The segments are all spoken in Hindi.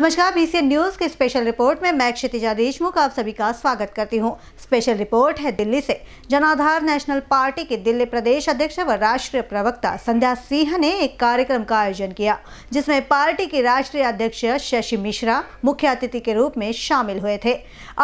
नमस्कार बीसीएन न्यूज के स्पेशल रिपोर्ट में मैं क्षितिजा देशमुख आप सभी का स्वागत करती हूं। स्पेशल रिपोर्ट है दिल्ली से जनाधार नेशनल पार्टी के दिल्ली प्रदेश अध्यक्ष व राष्ट्रीय प्रवक्ता संध्या सिंह ने एक कार्यक्रम का आयोजन किया जिसमें पार्टी के राष्ट्रीय अध्यक्ष शशि मिश्रा मुख्य अतिथि के रूप में शामिल हुए थे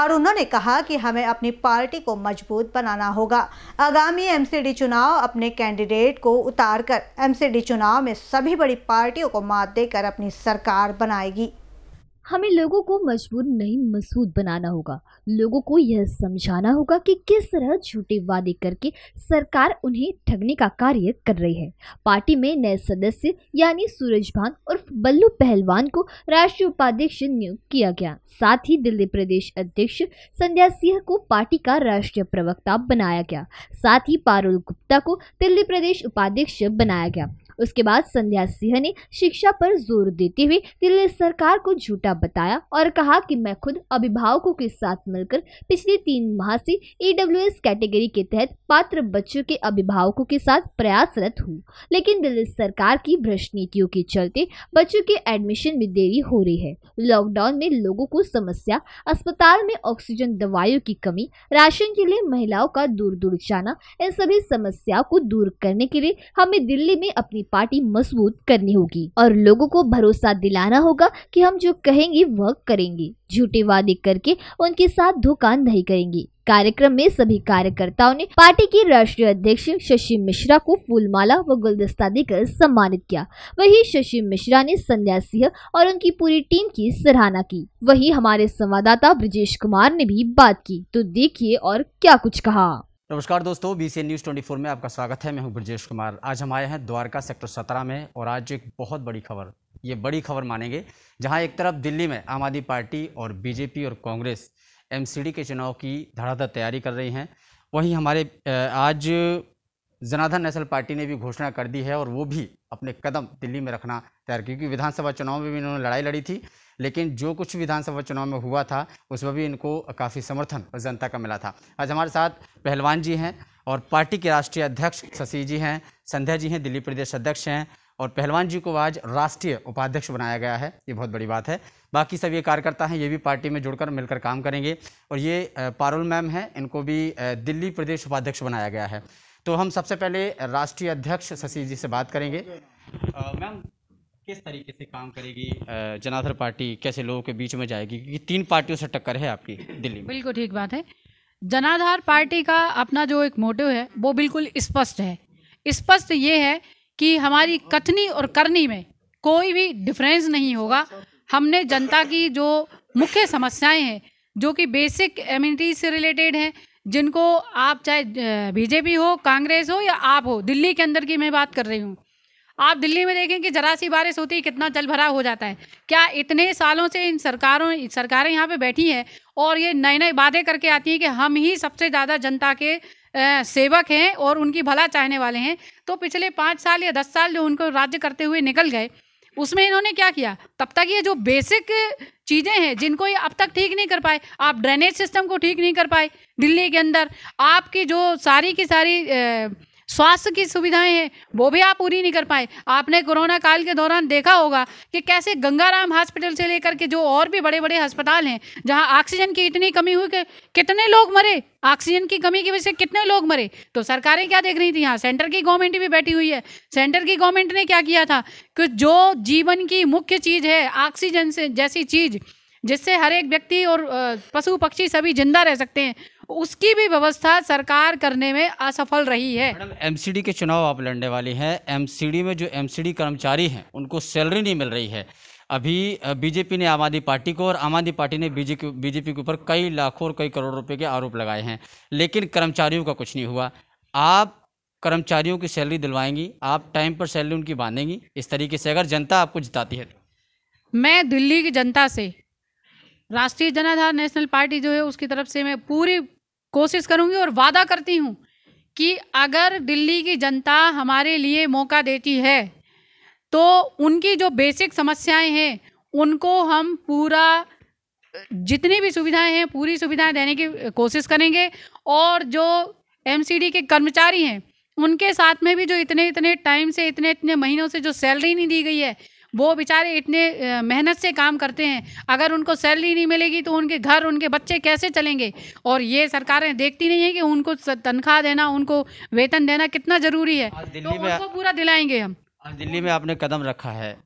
और उन्होंने कहा की हमें अपनी पार्टी को मजबूत बनाना होगा आगामी एम चुनाव अपने कैंडिडेट को उतार कर एम चुनाव में सभी बड़ी पार्टियों को मात देकर अपनी सरकार बनाएगी हमें लोगों को मजबूर नहीं मसूद बनाना होगा लोगों को यह समझाना होगा कि किस तरह झूठे वादे करके सरकार उन्हें ठगने का कार्य कर रही है पार्टी में नए सदस्य यानी सूरज भान और बल्लू पहलवान को राष्ट्रीय उपाध्यक्ष नियुक्त किया गया साथ ही दिल्ली प्रदेश अध्यक्ष संध्या सिंह को पार्टी का राष्ट्रीय प्रवक्ता बनाया गया साथ ही पारुल गुप्ता को दिल्ली प्रदेश उपाध्यक्ष बनाया गया उसके बाद संध्या सिंह ने शिक्षा पर जोर देते हुए दिल्ली सरकार को झूठा बताया और कहा कि मैं खुद अभिभावकों के साथ मिलकर पिछले तीन माह से ईडब्ल्यूएस कैटेगरी के तहत पात्र बच्चों के अभिभावकों के साथ प्रयासरत हूँ लेकिन दिल्ली सरकार की भ्रष्ट नीतियों के चलते बच्चों के एडमिशन में देरी हो रही है लॉकडाउन में लोगों को समस्या अस्पताल में ऑक्सीजन दवाइयों की कमी राशन के लिए महिलाओं का दूर दूर जाना इन सभी समस्याओं को दूर करने के लिए हमें दिल्ली में अपनी पार्टी मजबूत करनी होगी और लोगों को भरोसा दिलाना होगा कि हम जो कहेंगे वह करेंगे झूठे वादे करके उनके साथ धोखा नहीं करेंगे कार्यक्रम में सभी कार्यकर्ताओं ने पार्टी के राष्ट्रीय अध्यक्ष शशि मिश्रा को फूलमाला व गुलदस्ता देकर सम्मानित किया वही शशि मिश्रा ने संध्या सिंह और उनकी पूरी टीम की सराहना की वही हमारे संवाददाता ब्रजेश कुमार ने भी बात की तो देखिए और क्या कुछ कहा नमस्कार दोस्तों बी सी न्यूज़ 24 में आपका स्वागत है मैं हूं ब्रजेश कुमार आज हम आए हैं द्वारका सेक्टर 17 में और आज एक बहुत बड़ी खबर ये बड़ी खबर मानेंगे जहां एक तरफ दिल्ली में आम आदमी पार्टी और बीजेपी और कांग्रेस एमसीडी के चुनाव की धड़ाधड़ तैयारी कर रही हैं वहीं हमारे आज जनाधन नेशनल पार्टी ने भी घोषणा कर दी है और वो भी अपने कदम दिल्ली में रखना तैयार क्योंकि विधानसभा चुनाव में भी इन्होंने लड़ाई लड़ी थी लेकिन जो कुछ विधानसभा चुनाव में हुआ था उसमें भी इनको काफ़ी समर्थन जनता का मिला था आज हमारे साथ पहलवान जी हैं और पार्टी के राष्ट्रीय अध्यक्ष शशि जी हैं संध्या जी हैं दिल्ली प्रदेश अध्यक्ष हैं और पहलवान जी को आज राष्ट्रीय उपाध्यक्ष बनाया गया है ये बहुत बड़ी बात है बाकी सब ये कार्यकर्ता हैं ये भी पार्टी में जुड़कर मिलकर काम करेंगे और ये पारुल मैम हैं इनको भी दिल्ली प्रदेश उपाध्यक्ष बनाया गया है तो हम सबसे पहले राष्ट्रीय अध्यक्ष शशि जी से बात करेंगे मैम किस तरीके से काम करेगी जनाधर पार्टी कैसे लोगों के बीच में जाएगी क्योंकि तीन पार्टियों से टक्कर है आपकी दिल्ली में बिल्कुल ठीक बात है जनाधार पार्टी का अपना जो एक मोटिव है वो बिल्कुल स्पष्ट है स्पष्ट ये है कि हमारी कथनी और करनी में कोई भी डिफरेंस नहीं होगा हमने जनता की जो मुख्य समस्याएं हैं जो कि बेसिक एम्यूनिटी से रिलेटेड हैं जिनको आप चाहे बीजेपी हो कांग्रेस हो या आप हो दिल्ली के अंदर की मैं बात कर रही हूँ आप दिल्ली में देखें कि जरा सी बारिश होती है कितना जल भरा हो जाता है क्या इतने सालों से इन सरकारों सरकारें यहाँ पे बैठी हैं और ये नए नए वादे करके आती हैं कि हम ही सबसे ज़्यादा जनता के सेवक हैं और उनकी भला चाहने वाले हैं तो पिछले पाँच साल या दस साल जो उनको राज्य करते हुए निकल गए उसमें इन्होंने क्या किया तब तक ये जो बेसिक चीज़ें हैं जिनको ये अब तक ठीक नहीं कर पाए आप ड्रेनेज सिस्टम को ठीक नहीं कर पाए दिल्ली के अंदर आपकी जो सारी की सारी स्वास्थ्य की सुविधाएं हैं वो भी आप पूरी नहीं कर पाए आपने कोरोना काल के दौरान देखा होगा कि कैसे गंगाराम हॉस्पिटल से लेकर के जो और भी बड़े बड़े अस्पताल हैं जहां ऑक्सीजन की इतनी कमी हुई कि कितने लोग मरे ऑक्सीजन की कमी की वजह से कितने लोग मरे तो सरकारें क्या देख रही थी यहाँ सेंटर की गवर्नमेंट भी बैठी हुई है सेंटर की गवर्नमेंट ने क्या किया था कि जो जीवन की मुख्य चीज़ है ऑक्सीजन से जैसी चीज़ जिससे हर एक व्यक्ति और पशु पक्षी सभी जिंदा रह सकते हैं उसकी भी व्यवस्था सरकार करने में असफल रही है मैडम एमसीडी के चुनाव आप लड़ने वाले हैं एमसीडी में जो एमसीडी कर्मचारी हैं उनको सैलरी नहीं मिल रही है अभी बीजेपी ने आम आदमी पार्टी को और आम आदमी पार्टी ने बीजेपी बीजेपी के ऊपर कई लाखों और कई करोड़ रुपए के आरोप लगाए हैं लेकिन कर्मचारियों का कुछ नहीं हुआ आप कर्मचारियों की सैलरी दिलवाएंगी आप टाइम पर सैलरी उनकी बांधेंगी इस तरीके से अगर जनता आपको जिताती है तो मैं दिल्ली की जनता से राष्ट्रीय जनाधार नेशनल पार्टी जो है उसकी तरफ से मैं पूरी कोशिश करूँगी और वादा करती हूँ कि अगर दिल्ली की जनता हमारे लिए मौका देती है तो उनकी जो बेसिक समस्याएं हैं उनको हम पूरा जितनी भी सुविधाएं हैं पूरी सुविधाएं देने की कोशिश करेंगे और जो एमसीडी के कर्मचारी हैं उनके साथ में भी जो इतने इतने टाइम से इतने इतने महीनों से जो सैलरी नहीं दी गई है वो बेचारे इतने मेहनत से काम करते हैं अगर उनको सैलरी नहीं मिलेगी तो उनके घर उनके बच्चे कैसे चलेंगे और ये सरकारें देखती नहीं है कि उनको तनख्वाह देना उनको वेतन देना कितना ज़रूरी है तो उनको पूरा दिलाएंगे हम दिल्ली में आपने कदम रखा है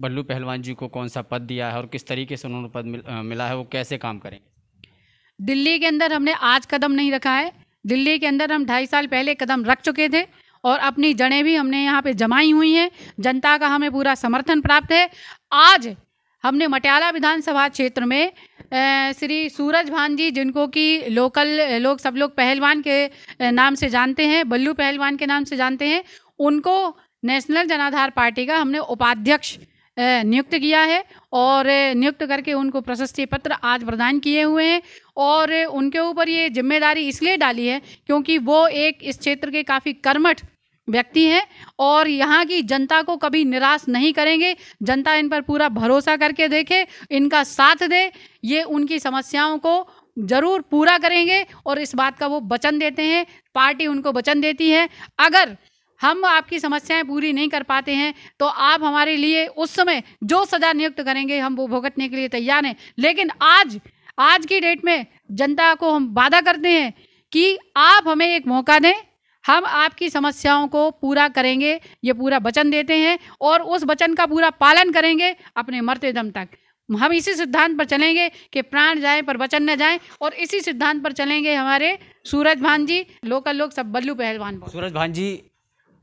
बल्लू पहलवान जी को कौन सा पद दिया है और किस तरीके से उन्होंने पद मिला है वो कैसे काम करेंगे दिल्ली के अंदर हमने आज कदम नहीं रखा है दिल्ली के अंदर हम ढाई साल पहले कदम रख चुके थे और अपनी जड़ें भी हमने यहाँ पे जमाई हुई हैं जनता का हमें पूरा समर्थन प्राप्त है आज हमने मटियाला विधानसभा क्षेत्र में श्री सूरज भान जी जिनको कि लोकल लोग सब लोग पहलवान के नाम से जानते हैं बल्लू पहलवान के नाम से जानते हैं उनको नेशनल जनाधार पार्टी का हमने उपाध्यक्ष नियुक्त किया है और नियुक्त करके उनको प्रशस्ति पत्र आज प्रदान किए हुए हैं और उनके ऊपर ये जिम्मेदारी इसलिए डाली है क्योंकि वो एक इस क्षेत्र के काफ़ी कर्मठ व्यक्ति हैं और यहाँ की जनता को कभी निराश नहीं करेंगे जनता इन पर पूरा भरोसा करके देखे इनका साथ दे ये उनकी समस्याओं को ज़रूर पूरा करेंगे और इस बात का वो वचन देते हैं पार्टी उनको वचन देती है अगर हम आपकी समस्याएं पूरी नहीं कर पाते हैं तो आप हमारे लिए उस समय जो सज़ा नियुक्त करेंगे हम वो भुगतने के लिए तैयार हैं लेकिन आज आज की डेट में जनता को हम वादा करते हैं कि आप हमें एक मौका दें हम आपकी समस्याओं को पूरा करेंगे ये पूरा वचन देते हैं और उस वचन का पूरा पालन करेंगे अपने मरते दम तक हम इसी सिद्धांत पर चलेंगे कि प्राण जाए पर वचन न जाए और इसी सिद्धांत पर चलेंगे हमारे सूरज भान जी लोकल लोग सब बल्लू पहलवान सूरज भान जी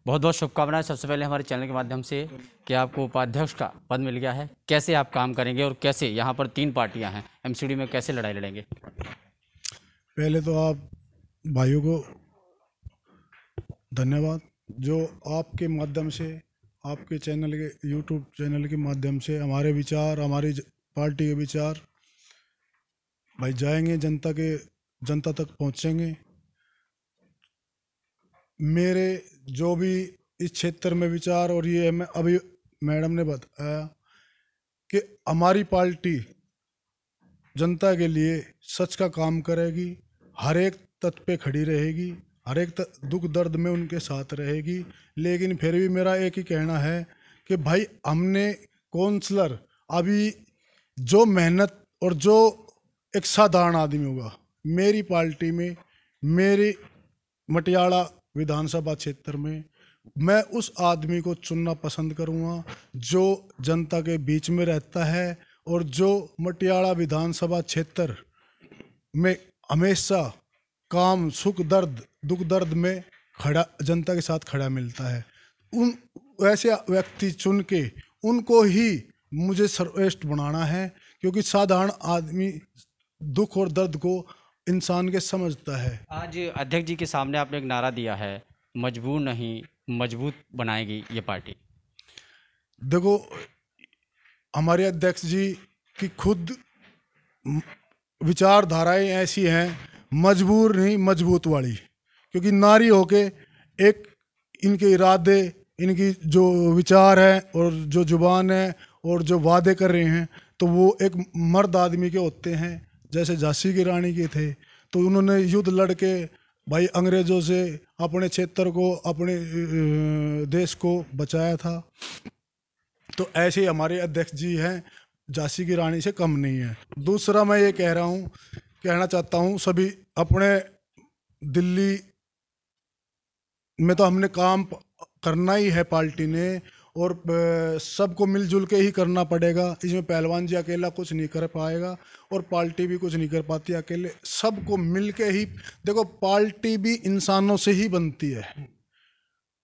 बहुत बहुत शुभकामनाएं सबसे पहले हमारे चैनल के माध्यम से कि आपको उपाध्यक्ष का पद मिल गया है कैसे आप काम करेंगे और कैसे यहाँ पर तीन पार्टियाँ हैं एमसीडी में कैसे लड़ाई लड़ेंगे पहले तो आप भाइयों को धन्यवाद जो आपके माध्यम से आपके चैनल के यूट्यूब चैनल के माध्यम से हमारे विचार हमारी पार्टी के विचार भाई जाएंगे जनता के जनता तक पहुंचेंगे मेरे जो भी इस क्षेत्र में विचार और ये मैं अभी मैडम ने बताया कि हमारी पार्टी जनता के लिए सच का काम करेगी हर एक तत्व पे खड़ी रहेगी हर एक दुख दर्द में उनके साथ रहेगी लेकिन फिर भी मेरा एक ही कहना है कि भाई हमने कौंसलर अभी जो मेहनत और जो एक साधारण आदमी होगा मेरी पार्टी में मेरी मटियाला विधानसभा क्षेत्र में मैं उस आदमी को चुनना पसंद करूँगा जो जनता के बीच में रहता है और जो मटियाला विधानसभा क्षेत्र में हमेशा काम सुख दर्द दुख दर्द में खड़ा जनता के साथ खड़ा मिलता है उन ऐसे व्यक्ति चुन के उनको ही मुझे सर्वश्रेष्ठ बनाना है क्योंकि साधारण आदमी दुख और दर्द को इंसान के समझता है आज अध्यक्ष जी के सामने आपने एक नारा दिया है मजबूर नहीं मजबूत बनाएगी ये पार्टी देखो हमारे अध्यक्ष जी की खुद विचारधाराएं ऐसी हैं मजबूर नहीं मजबूत वाली क्योंकि नारी होके एक इनके इरादे इनकी जो विचार है और जो जुबान है और जो वादे कर रहे हैं तो वो एक मर्द आदमी के होते हैं जैसे झांसी की रानी के थे तो उन्होंने युद्ध लड़ के भाई अंग्रेज़ों से अपने क्षेत्र को अपने देश को बचाया था तो ऐसे हमारे अध्यक्ष जी हैं झांसी की रानी से कम नहीं है दूसरा मैं ये कह रहा हूँ कहना चाहता हूँ सभी अपने दिल्ली में तो हमने काम करना ही है पार्टी ने और सबको मिलजुल के ही करना पड़ेगा इसमें पहलवान जी अकेला कुछ नहीं कर पाएगा और पार्टी भी कुछ नहीं कर पाती अकेले सबको मिल के ही देखो पार्टी भी इंसानों से ही बनती है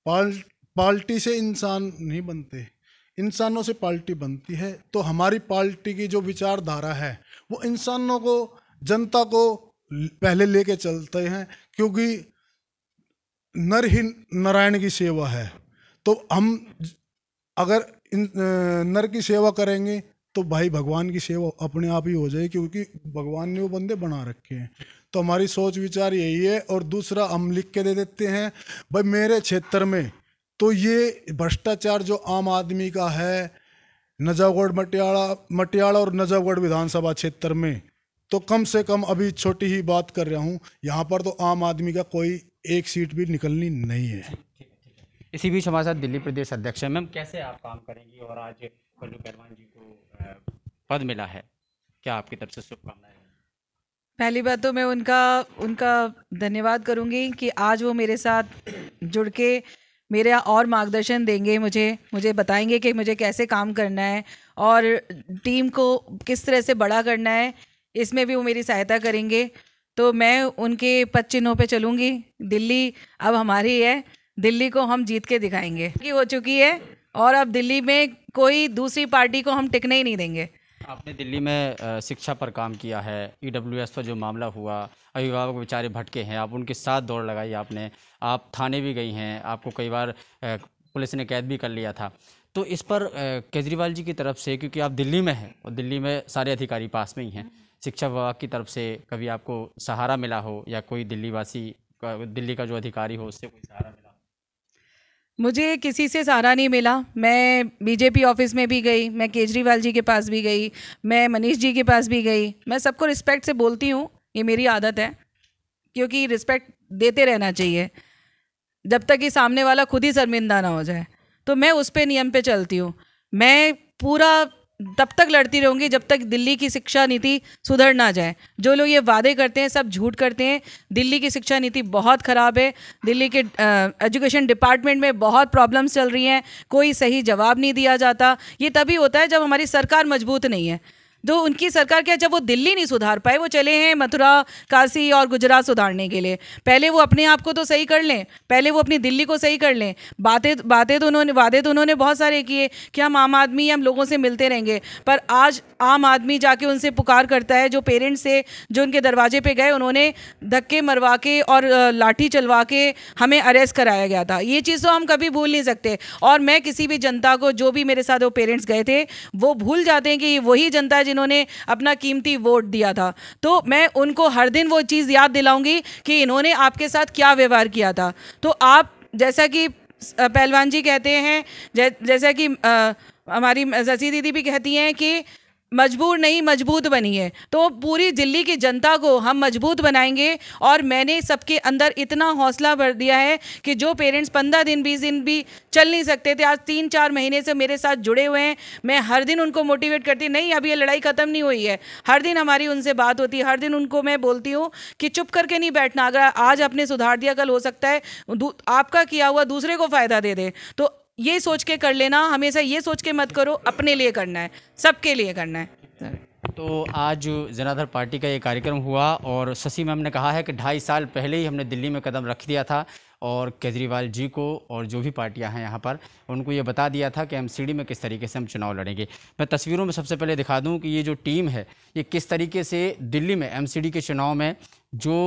पाल पार्टी से इंसान नहीं बनते इंसानों से पार्टी बनती है तो हमारी पार्टी की जो विचारधारा है वो इंसानों को जनता को पहले लेके चलते हैं क्योंकि नर ही नारायण की सेवा है तो हम अगर इन नर की सेवा करेंगे तो भाई भगवान की सेवा अपने आप ही हो जाए क्योंकि भगवान ने वो बंदे बना रखे हैं तो हमारी सोच विचार यही है और दूसरा हम लिख के दे देते हैं भाई मेरे क्षेत्र में तो ये भ्रष्टाचार जो आम आदमी का है नजावगढ़ मटियाला मटियाला और नजावगढ़ विधानसभा क्षेत्र में तो कम से कम अभी छोटी ही बात कर रहा हूँ यहाँ पर तो आम आदमी का कोई एक सीट भी निकलनी नहीं है इसी बीच हमारे साथ दिल्ली प्रदेश अध्यक्ष है मैम कैसे आप काम करेंगी और आज पल्लू करवान जी को पद मिला है क्या आपकी तरफ से शुभकामनाएं पहली बात तो मैं उनका उनका धन्यवाद करूंगी कि आज वो मेरे साथ जुड़ के मेरा और मार्गदर्शन देंगे मुझे मुझे बताएंगे कि मुझे कैसे काम करना है और टीम को किस तरह से बड़ा करना है इसमें भी वो मेरी सहायता करेंगे तो मैं उनके पद चिन्हों पर चलूँगी दिल्ली अब हमारी है दिल्ली को हम जीत के दिखाएंगे की हो चुकी है और अब दिल्ली में कोई दूसरी पार्टी को हम टिकने ही नहीं देंगे आपने दिल्ली में शिक्षा पर काम किया है ई e पर जो मामला हुआ अभिभावक बेचारे भटके हैं आप उनके साथ दौड़ लगाई आपने आप थाने भी गई हैं आपको कई बार पुलिस ने कैद भी कर लिया था तो इस पर केजरीवाल जी की तरफ से क्योंकि आप दिल्ली में हैं और दिल्ली में सारे अधिकारी पास में ही हैं शिक्षा विभाग की तरफ से कभी आपको सहारा मिला हो या कोई दिल्ली वासी दिल्ली का जो अधिकारी हो उससे कोई सहारा मिला मुझे किसी से सहारा नहीं मिला मैं बीजेपी ऑफिस में भी गई मैं केजरीवाल जी के पास भी गई मैं मनीष जी के पास भी गई मैं सबको रिस्पेक्ट से बोलती हूँ ये मेरी आदत है क्योंकि रिस्पेक्ट देते रहना चाहिए जब तक कि सामने वाला खुद ही शर्मिंदा ना हो जाए तो मैं उस पर नियम पे चलती हूँ मैं पूरा तब तक लड़ती रहूंगी जब तक दिल्ली की शिक्षा नीति सुधर ना जाए जो लोग ये वादे करते हैं सब झूठ करते हैं दिल्ली की शिक्षा नीति बहुत ख़राब है दिल्ली के एजुकेशन डिपार्टमेंट में बहुत प्रॉब्लम्स चल रही हैं कोई सही जवाब नहीं दिया जाता ये तभी होता है जब हमारी सरकार मजबूत नहीं है जो उनकी सरकार क्या जब वो दिल्ली नहीं सुधार पाए वो चले हैं मथुरा काशी और गुजरात सुधारने के लिए पहले वो अपने आप को तो सही कर लें पहले वो अपनी दिल्ली को सही कर लें बातें बातें तो उन्होंने वादे तो उन्होंने बहुत सारे किए कि हम आम आदमी हम लोगों से मिलते रहेंगे पर आज आम आदमी जाके उनसे पुकार करता है जो पेरेंट्स थे जो उनके दरवाजे पर गए उन्होंने धक्के मरवा के और लाठी चलवा के हमें अरेस्ट कराया गया था ये चीज़ तो हम कभी भूल नहीं सकते और मैं किसी भी जनता को जो भी मेरे साथ वो पेरेंट्स गए थे वो भूल जाते हैं कि वही जनता जिन्होंने अपना कीमती वोट दिया था तो मैं उनको हर दिन वो चीज़ याद दिलाऊंगी कि इन्होंने आपके साथ क्या व्यवहार किया था तो आप जैसा कि पहलवान जी कहते हैं जै, जैसा कि हमारी जसी दीदी भी कहती हैं कि मजबूर नहीं मजबूत बनी है तो पूरी दिल्ली की जनता को हम मजबूत बनाएंगे और मैंने सबके अंदर इतना हौसला भर दिया है कि जो पेरेंट्स पंद्रह दिन बीस दिन भी चल नहीं सकते थे आज तीन चार महीने से मेरे साथ जुड़े हुए हैं मैं हर दिन उनको मोटिवेट करती नहीं अभी ये लड़ाई ख़त्म नहीं हुई है हर दिन हमारी उनसे बात होती है हर दिन उनको मैं बोलती हूँ कि चुप करके नहीं बैठना अगर आज आपने सुधार दिया कल हो सकता है आपका किया हुआ दूसरे को फ़ायदा दे दे तो ये सोच के कर लेना हमेशा ये सोच के मत करो अपने लिए करना है सबके लिए करना है तो आज जनाधर पार्टी का ये कार्यक्रम हुआ और शशि मैम ने कहा है कि ढाई साल पहले ही हमने दिल्ली में कदम रख दिया था और केजरीवाल जी को और जो भी पार्टियां हैं यहाँ पर उनको ये बता दिया था कि हम सीढ़ी में किस तरीके से हम चुनाव लड़ेंगे मैं तस्वीरों में सबसे पहले दिखा दूँ कि ये जो टीम है ये किस तरीके से दिल्ली में एम के चुनाव में जो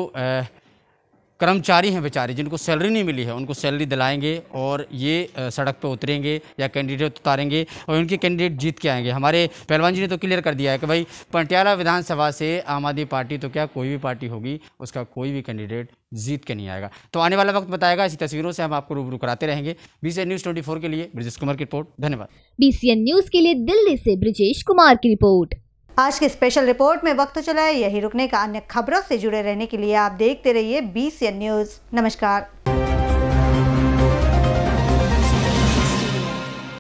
कर्मचारी हैं बेचारे जिनको सैलरी नहीं मिली है उनको सैलरी दिलाएंगे और ये सड़क पर उतरेंगे या कैंडिडेट उतारेंगे और उनके कैंडिडेट जीत के आएंगे हमारे पहलवान जी ने तो क्लियर कर दिया है कि भाई पटियाला विधानसभा से आम आदमी पार्टी तो क्या कोई भी पार्टी होगी उसका कोई भी कैंडिडेट जीत के नहीं आएगा तो आने वाला वक्त बताएगा इसी तस्वीरों से हम आपको रूबरू कराते रहेंगे बीसीएन न्यूज़ ट्वेंटी के लिए ब्रजेश कुमार की रिपोर्ट धन्यवाद बीसीएन न्यूज़ के लिए दिल्ली से ब्रजेश कुमार की रिपोर्ट आज की स्पेशल रिपोर्ट में वक्त तो चला है यही रुकने का अन्य खबरों से जुड़े रहने के लिए आप देखते रहिए बी न्यूज नमस्कार